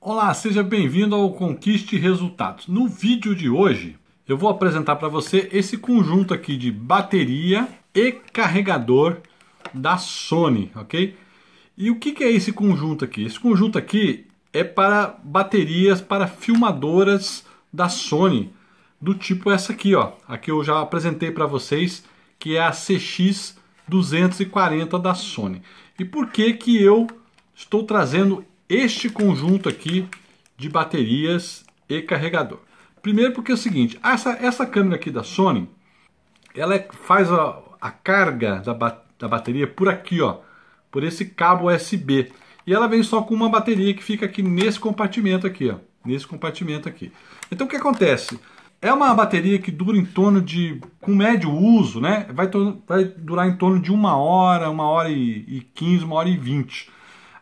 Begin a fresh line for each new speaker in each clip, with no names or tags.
Olá, seja bem-vindo ao Conquiste Resultados. No vídeo de hoje, eu vou apresentar para você esse conjunto aqui de bateria e carregador da Sony, ok? E o que, que é esse conjunto aqui? Esse conjunto aqui é para baterias para filmadoras da Sony, do tipo essa aqui, ó. Aqui eu já apresentei para vocês, que é a CX 240 da Sony. E por que que eu estou trazendo este conjunto aqui de baterias e carregador. Primeiro porque é o seguinte, essa, essa câmera aqui da Sony, ela é, faz a, a carga da, ba da bateria por aqui, ó, por esse cabo USB. E ela vem só com uma bateria que fica aqui nesse compartimento aqui, ó, nesse compartimento aqui. Então o que acontece? É uma bateria que dura em torno de, com médio uso, né, vai, vai durar em torno de uma hora, uma hora e quinze, uma hora e vinte.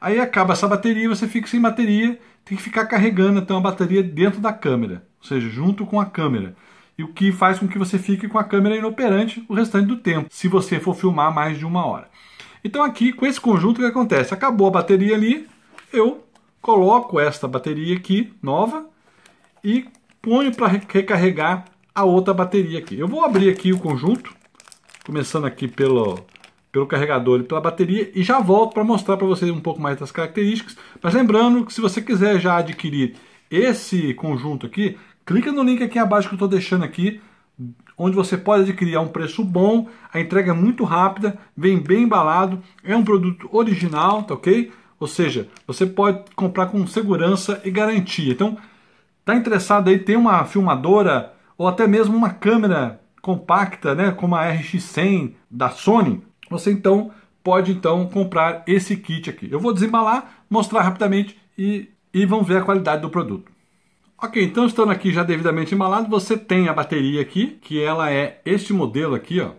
Aí acaba essa bateria e você fica sem bateria, tem que ficar carregando até então, uma bateria dentro da câmera, ou seja, junto com a câmera. E o que faz com que você fique com a câmera inoperante o restante do tempo, se você for filmar mais de uma hora. Então aqui, com esse conjunto, o que acontece? Acabou a bateria ali, eu coloco esta bateria aqui, nova, e ponho para recarregar a outra bateria aqui. Eu vou abrir aqui o conjunto, começando aqui pelo, pelo carregador e pela bateria e já volto para mostrar para vocês um pouco mais das características. Mas lembrando que se você quiser já adquirir esse conjunto aqui, clica no link aqui abaixo que eu estou deixando aqui, onde você pode adquirir a é um preço bom, a entrega é muito rápida, vem bem embalado, é um produto original, tá ok? Ou seja, você pode comprar com segurança e garantia. Então, tá interessado aí, tem uma filmadora ou até mesmo uma câmera compacta, né, como a RX100 da Sony, você então pode então comprar esse kit aqui. Eu vou desembalar, mostrar rapidamente e, e vamos ver a qualidade do produto. Ok, então estando aqui já devidamente embalado, você tem a bateria aqui, que ela é este modelo aqui, ó,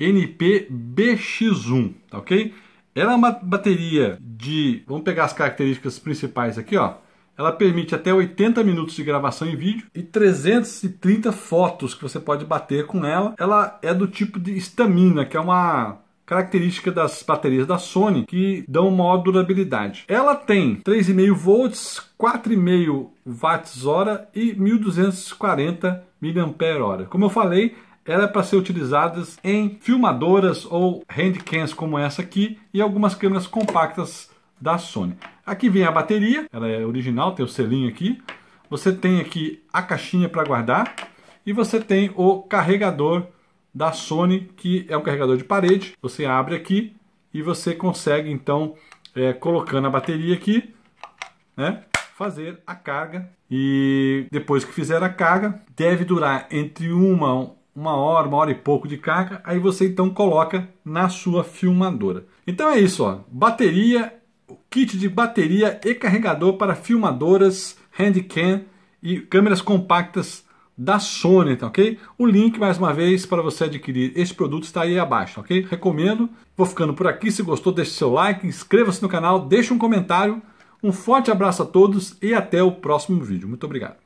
NPBX1, tá ok? Ela é uma bateria de, vamos pegar as características principais aqui, ó, ela permite até 80 minutos de gravação em vídeo e 330 fotos que você pode bater com ela. Ela é do tipo de estamina, que é uma característica das baterias da Sony que dão maior durabilidade. Ela tem 3,5 volts, 4,5 watts hora e 1240 mAh. Como eu falei, ela é para ser utilizada em filmadoras ou handcams como essa aqui e algumas câmeras compactas da Sony. Aqui vem a bateria, ela é original, tem o selinho aqui. Você tem aqui a caixinha para guardar e você tem o carregador da Sony, que é um carregador de parede. Você abre aqui e você consegue então, é, colocando a bateria aqui, né, fazer a carga. E depois que fizer a carga, deve durar entre uma, uma hora, uma hora e pouco de carga. Aí você então coloca na sua filmadora. Então é isso, ó. bateria o kit de bateria e carregador para filmadoras, handcam e câmeras compactas da Sony, tá ok? O link, mais uma vez, para você adquirir esse produto está aí abaixo, ok? Recomendo. Vou ficando por aqui. Se gostou, deixe seu like, inscreva-se no canal, deixe um comentário. Um forte abraço a todos e até o próximo vídeo. Muito obrigado.